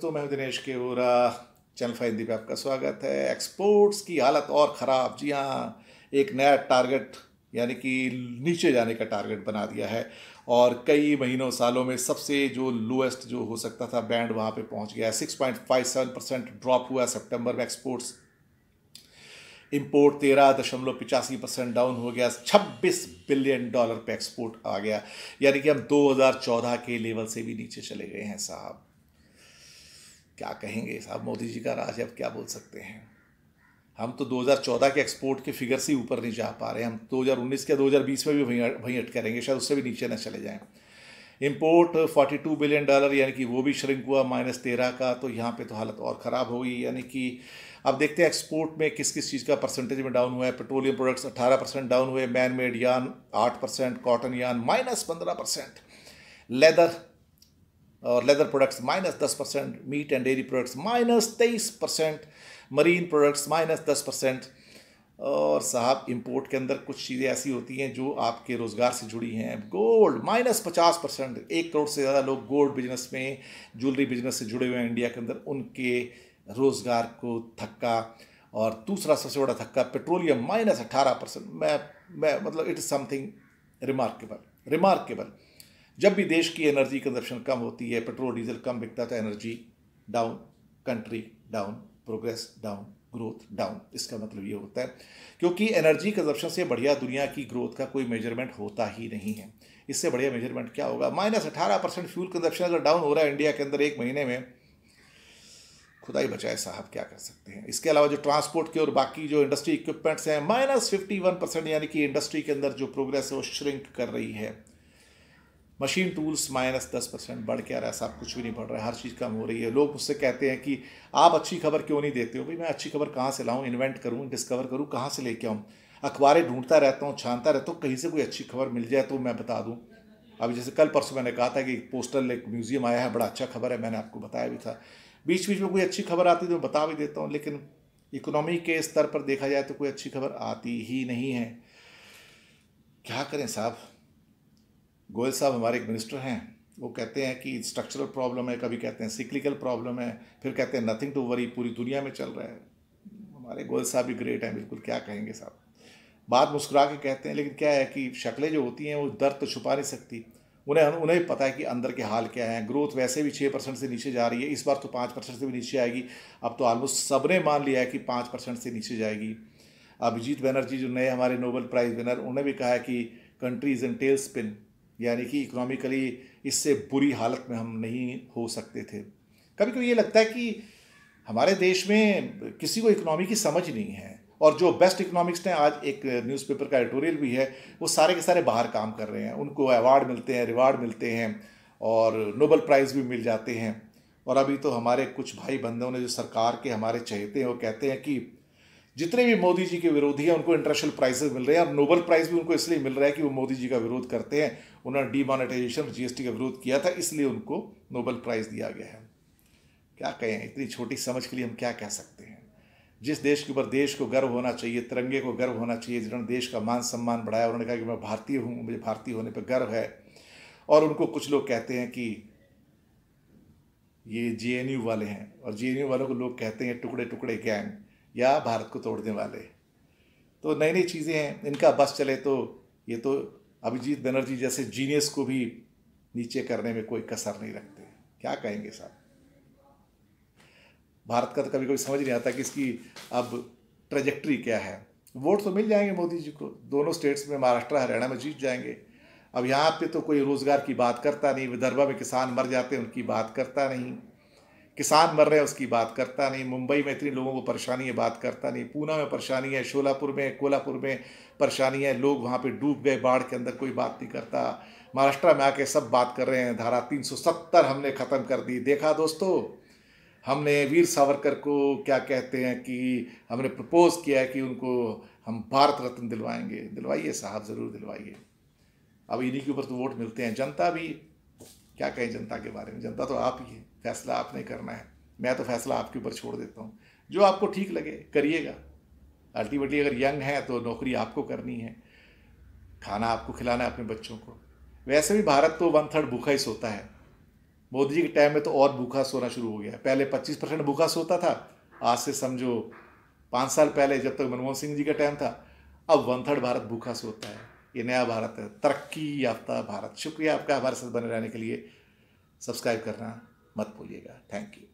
दोस्तों मैं दिनेश के केवरा चैनल फाइव हिंदी पे आपका स्वागत है एक्सपोर्ट्स की हालत और ख़राब जी हाँ एक नया टारगेट यानी कि नीचे जाने का टारगेट बना दिया है और कई महीनों सालों में सबसे जो लोएस्ट जो हो सकता था बैंड वहाँ पे पहुँच गया है six point five seven percent drop हुआ सितंबर में एक्सपोर्ट्स इम्पोर्ट तेरह दशमलव पिचासी परसेंट डाउन हो गया छब्बीस बिलियन डॉलर पे एक्सपोर्ट आ गया यानी कि हम 2014 के लेवल से भी नीचे चले गए हैं साहब क्या कहेंगे साहब मोदी जी का राज अब क्या बोल सकते हैं हम तो 2014 के एक्सपोर्ट के फिगर से ऊपर नहीं जा पा रहे हम 2019 के 2020 में भी वहीं वहीं अटके रहेंगे शायद उससे भी नीचे ना चले जाएं इम्पोर्ट 42 बिलियन डॉलर यानी कि वो भी श्रिंक हुआ माइनस तेरह का तो यहाँ पे तो हालत और ख़राब हो गई यानी कि अब देखते हैं एक्सपोर्ट में किस किस चीज़ का परसेंटेज में डाउन हुआ है पेट्रोलियम प्रोडक्ट्स 18 परसेंट डाउन हुए मैन मेड यान आठ परसेंट कॉटन यान माइनस पंद्रह परसेंट लेदर और लेदर प्रोडक्ट्स माइनस दस percent meat and dairy products minus तेईस परसेंट मरीन प्रोडक्ट्स माइनस दस परसेंट और साहब इंपोर्ट के अंदर कुछ चीज़ें ऐसी होती हैं जो आपके रोज़गार से जुड़ी हैं गोल्ड माइनस पचास परसेंट एक करोड़ से ज़्यादा लोग गोल्ड बिजनेस में ज्वेलरी बिजनेस से जुड़े हुए हैं इंडिया के अंदर उनके रोज़गार को थक्का और दूसरा सबसे बड़ा थक्का पेट्रोलियम माइनस अट्ठारह परसेंट मैं मैं मतलब it is something remarkable remarkable जब भी देश की एनर्जी कंजप्शन कम होती है पेट्रोल डीजल कम बिकता तो energy down country down progress down growth down इसका मतलब ये होता है क्योंकि एनर्जी कंजप्शन से बढ़िया दुनिया की ग्रोथ का कोई मेजरमेंट होता ही नहीं है इससे बढ़िया मेजरमेंट क्या होगा माइनस अठारह परसेंट फ्यूल कंजप्शन अगर डाउन हो रहा है इंडिया के अंदर एक महीने में खुदाई बचाए साहब क्या कर सकते हैं इसके अलावा जो ट्रांसपोर्ट के और बाकी जो इंडस्ट्री इक्विपमेंट्स हैं माइनस फिफ्टी वन परसेंट यानी कि इंडस्ट्री के अंदर जो प्रोग्रेस है वो श्रिंक कर रही है मशीन टूल्स माइनस दस परसेंट बढ़ क्या रहा है साहब कुछ भी नहीं बढ़ रहा है हर चीज़ कम हो रही है लोग मुझसे कहते हैं कि आप अच्छी खबर क्यों नहीं देते हो भाई मैं अच्छी खबर कहाँ से लाऊँ इन्वेंट करूँ डिस्कवर करूँ कहाँ से लेके आऊँ अखबारें ढूंढता रहता हूँ छानता रहता हूँ कहीं से कोई अच्छी खबर मिल जाए तो मैं बता दूँ अभी जैसे कल परसों मैंने कहा था कि एक पोस्टल एक म्यूज़ियम आया है बड़ा अच्छा खबर है मैंने आपको बताया भी था बीच बीच में कोई अच्छी खबर आती तो मैं बता भी देता हूँ लेकिन इकोनॉमी के स्तर पर देखा जाए तो कोई अच्छी खबर आती ही नहीं है क्या करें साहब गोयल साहब हमारे एक मिनिस्टर हैं वो कहते हैं कि स्ट्रक्चरल प्रॉब्लम है कभी कहते हैं सिक्लिकल प्रॉब्लम है फिर कहते हैं नथिंग टू वरी पूरी दुनिया में चल रहा है हमारे गोयल साहब भी ग्रेट हैं बिल्कुल क्या कहेंगे साहब बात मुस्कुरा के कहते हैं लेकिन क्या है कि शक्लें जो होती हैं वो दर्द तो छुपा नहीं सकती उन्हें उन्हें भी पता है कि अंदर के हाल क्या है ग्रोथ वैसे भी छः परसेंट से नीचे जा रही है इस बार तो पाँच परसेंट से भी नीचे आएगी अब तो ऑलमोस्ट ने मान लिया है कि पाँच परसेंट से नीचे जाएगी अभिजीत बैनर्जी जो नए हमारे नोबल प्राइज़ विनर उन्हें भी कहा है कि country is in tail spin यानी कि इकोनॉमिकली इससे बुरी हालत में हम नहीं हो सकते थे कभी कभी ये लगता है कि हमारे देश में किसी को इकोनॉमी की समझ नहीं है और जो बेस्ट इकोनॉमिक्स हैं आज एक न्यूज़पेपर का एडिटोरियल भी है वो सारे के सारे बाहर काम कर रहे हैं उनको अवार्ड मिलते हैं रिवार्ड मिलते हैं और नोबल प्राइज़ भी मिल जाते हैं और अभी तो हमारे कुछ भाई बंदों ने जो सरकार के हमारे चहेते हैं वो कहते हैं कि जितने भी मोदी जी के विरोधी हैं उनको इंटरनेशनल प्राइजेस मिल रहे हैं और नोबल प्राइज़ भी उनको इसलिए मिल रहा है कि वो मोदी जी का विरोध करते हैं उन्होंने डीमोनेटाइजेशन और जीएसटी का विरोध किया था इसलिए उनको नोबल प्राइज़ दिया गया है क्या कहें इतनी छोटी समझ के लिए हम क्या कह सकते हैं जिस देश के ऊपर देश को गर्व होना चाहिए तिरंगे को गर्व होना चाहिए जिन्होंने देश का मान सम्मान बढ़ाया उन्होंने कहा कि मैं भारतीय हूँ मुझे भारतीय होने पर गर्व है और उनको कुछ लोग कहते हैं कि ये जे वाले हैं और जे वालों को लोग कहते हैं टुकड़े टुकड़े गैंग या भारत को तोड़ने वाले तो नई नई चीज़ें हैं इनका बस चले तो ये तो अभिजीत बनर्जी जैसे जीनियस को भी नीचे करने में कोई कसर नहीं रखते क्या कहेंगे साहब भारत का तो कभी कभी समझ नहीं आता कि इसकी अब ट्रेजेक्ट्री क्या है वोट तो मिल जाएंगे मोदी जी को दोनों स्टेट्स में महाराष्ट्र हरियाणा में जीत जाएंगे अब यहाँ पे तो कोई रोज़गार की बात करता नहीं विदर्भा में किसान मर जाते हैं उनकी बात करता नहीं किसान मर रहे हैं उसकी बात करता नहीं मुंबई में इतनी लोगों को परेशानी है बात करता नहीं पूना में परेशानी है शोलापुर में कोल्हापुर में परेशानी है लोग वहाँ पे डूब गए बाढ़ के अंदर कोई बात नहीं करता महाराष्ट्र में आके सब बात कर रहे हैं धारा 370 हमने ख़त्म कर दी देखा दोस्तों हमने वीर सावरकर को क्या कहते हैं कि हमने प्रपोज़ किया है कि उनको हम भारत रत्न दिलवाएंगे दिलवाइए साहब ज़रूर दिलवाइए अब इन्हीं के ऊपर तो वोट मिलते हैं जनता भी क्या कहें जनता के बारे में जनता तो आप ही है फैसला आपने करना है मैं तो फैसला आपके ऊपर छोड़ देता हूँ जो आपको ठीक लगे करिएगा अल्टीमेटली अगर यंग है तो नौकरी आपको करनी है खाना आपको खिलाना है अपने बच्चों को वैसे भी भारत तो वन थर्ड भूखा ही सोता है मोदी जी के टाइम में तो और भूखा सोना शुरू हो गया पहले 25 परसेंट भूखा सोता था आज से समझो पाँच साल पहले जब तक तो मनमोहन सिंह जी का टाइम था अब वन थर्ड भारत भूखा सोता है ये नया भारत है तरक्की याफ्ता भारत शुक्रिया आपका हमारे साथ बने रहने के लिए सब्सक्राइब करना मत भूलिएगा थैंक यू